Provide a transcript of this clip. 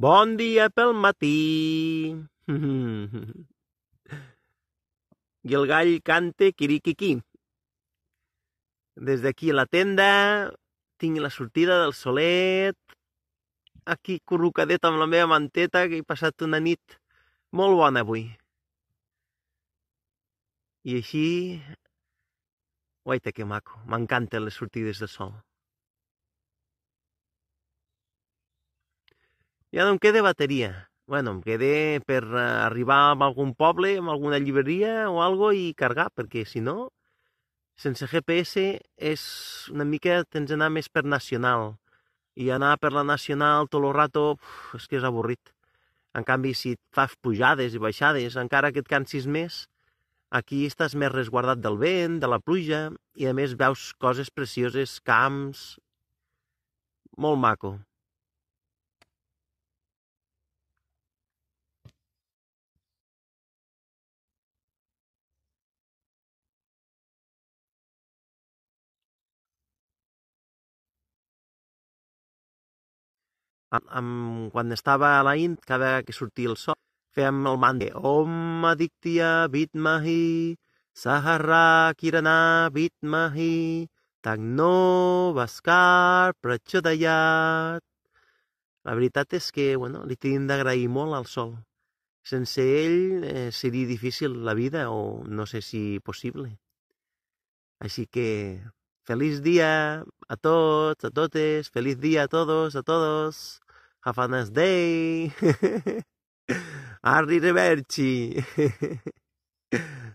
Bon dia pel matí! I el gall cante quiriquiqui. Des d'aquí a la tenda tinc la sortida del solet, aquí corrucadet amb la meva manteta, que he passat una nit molt bona avui. I així... Guaita, que maco. M'encanten les sortides de sol. Ja no em queda bateria. Bueno, em queda per eh, arribar a algun poble, a alguna llibreria o algo i cargar, perquè si no, sense GPS és una mica, tens d'anar més per nacional. I anar per la nacional tot el rato, és que és avorrit. En canvi, si fas pujades i baixades, encara que et cansis més, aquí estàs més resguardat del vent, de la pluja, i a més veus coses precioses, camps... Molt maco. Amb, amb, quan estava a la Ind, cada que sortia el sol, fèiem el mande Om Aditya Vitmahi Sahara Kirana Vitmahi Tagno Vaskar Prachodayat La veritat és que bueno, li tenim d'agrair molt al sol. Sense ell eh, seria difícil la vida o no sé si possible. Així que Feliz día a todos, a totes. Feliz día a todos, a todos. Have a ¡Arri day.